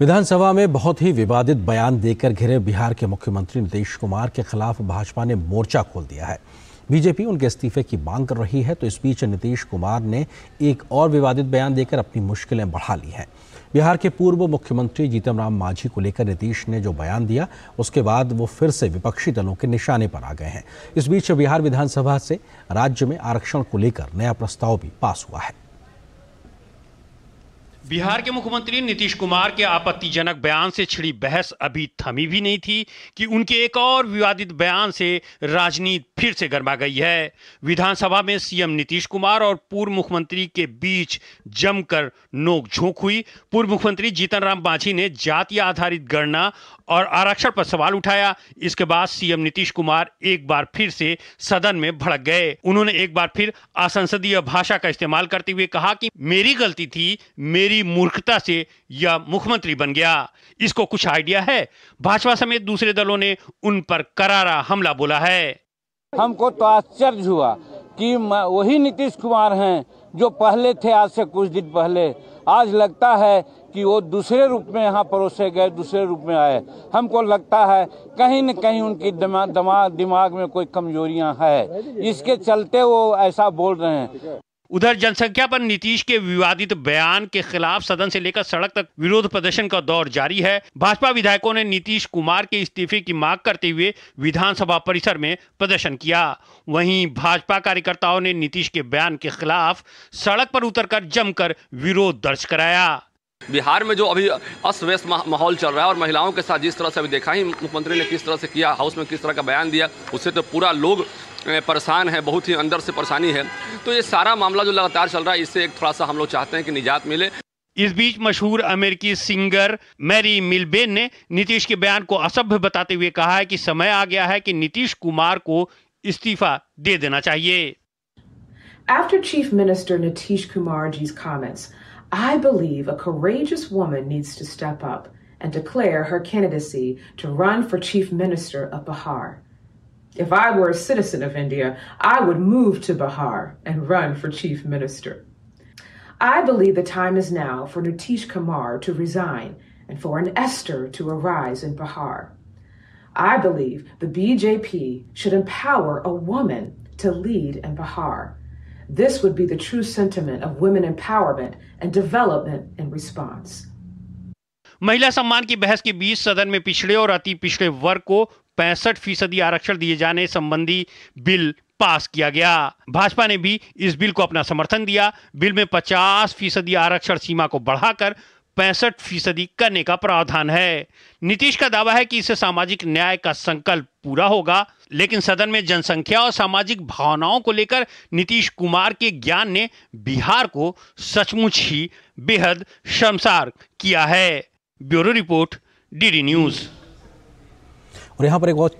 विधानसभा में बहुत ही विवादित बयान देकर घिरे बिहार के मुख्यमंत्री नीतीश कुमार के खिलाफ भाजपा ने मोर्चा खोल दिया है बीजेपी उनके इस्तीफे की मांग कर रही है तो इस बीच नीतीश कुमार ने एक और विवादित बयान देकर अपनी मुश्किलें बढ़ा ली हैं बिहार के पूर्व मुख्यमंत्री जीतन राम मांझी को लेकर नीतीश ने जो बयान दिया उसके बाद वो फिर से विपक्षी दलों के निशाने पर आ गए हैं इस बीच बिहार विधानसभा से राज्य में आरक्षण को लेकर नया प्रस्ताव भी पास हुआ है बिहार के मुख्यमंत्री नीतीश कुमार के आपत्तिजनक बयान से छिड़ी बहस अभी थमी भी नहीं थी कि उनके एक और विवादित बयान से राजनीति फिर से गर्मा गई है विधानसभा में सीएम नीतीश कुमार और पूर्व मुख्यमंत्री के बीच जमकर नोकझोंक हुई पूर्व मुख्यमंत्री जीतन राम मांझी ने जाति आधारित गणना और आरक्षण पर सवाल उठाया इसके बाद सीएम नीतीश कुमार एक बार फिर से सदन में भड़क गए उन्होंने एक बार फिर असंसदीय भाषा का इस्तेमाल करते हुए कहा कि मेरी गलती थी मेरी की मूर्खता से यह मुख्यमंत्री बन गया इसको कुछ आइडिया है भाजपा समेत दूसरे दलों ने उन पर करारा हमला बोला है हमको तो आश्चर्य हुआ कि वही नीतीश कुमार हैं जो पहले थे आज से कुछ दिन पहले आज लगता है कि वो दूसरे रूप में यहाँ परोसे गए दूसरे रूप में आए हमको लगता है कहीं न कहीं उनकी दिमाग दिमाग में कोई कमजोरियाँ है इसके चलते वो ऐसा बोल रहे हैं उधर जनसंख्या पर नीतीश के विवादित बयान के खिलाफ सदन से लेकर सड़क तक विरोध प्रदर्शन का दौर जारी है भाजपा विधायकों ने नीतीश कुमार के इस्तीफे की मांग करते हुए विधानसभा परिसर में प्रदर्शन किया वहीं भाजपा कार्यकर्ताओं ने नीतीश के बयान के खिलाफ सड़क पर उतरकर जमकर विरोध दर्ज कराया बिहार में जो अभी अस्त व्यस्त माहौल चल रहा है और महिलाओं के साथ जिस तरह से अभी देखा ही मुख्यमंत्री ने किस तरह से किया हाउस में किस तरह का बयान दिया उससे तो पूरा लोग परेशान है बहुत ही अंदर से परेशानी है तो ये सारा मामला जो लगातार चल रहा है इससे एक थोड़ा सा हम लोग चाहते हैं कि निजात मिले इस बीच मशहूर अमेरिकी सिंगर मैरी मिलबेन ने नीतीश के बयान को असभ्य बताते हुए कहा है कि समय आ गया है कि नीतीश कुमार को इस्तीफा दे देना चाहिए After Chief Minister Nitish Kumarji's comments, I believe a courageous woman needs to step up and declare her candidacy to run for chief minister of Bihar. If I were a citizen of India, I would move to Bihar and run for chief minister. I believe the time is now for Nitish Kumar to resign and for an Esther to arise in Bihar. I believe the BJP should empower a woman to lead in Bihar. This would be the true sentiment of women empowerment and development in response. महिला सम्मान की बहस के बीच सदन में पिछड़े और अति पिछड़े वर्ग को पैंसठ फीसदी आरक्षण दिए जाने संबंधी बिल पास किया गया भाजपा ने भी इस बिल को अपना समर्थन दिया बिल में 50 फीसदी आरक्षण सीमा को बढ़ाकर पैंसठ फीसदी करने का प्रावधान है नीतीश का दावा है कि इससे सामाजिक न्याय का संकल्प पूरा होगा लेकिन सदन में जनसंख्या और सामाजिक भावनाओं को लेकर नीतीश कुमार के ज्ञान ने बिहार को सचमुच ही बेहद शर्मसार किया है ब्यूरो रिपोर्ट डीडी न्यूज़ और यहाँ पर एक बहुत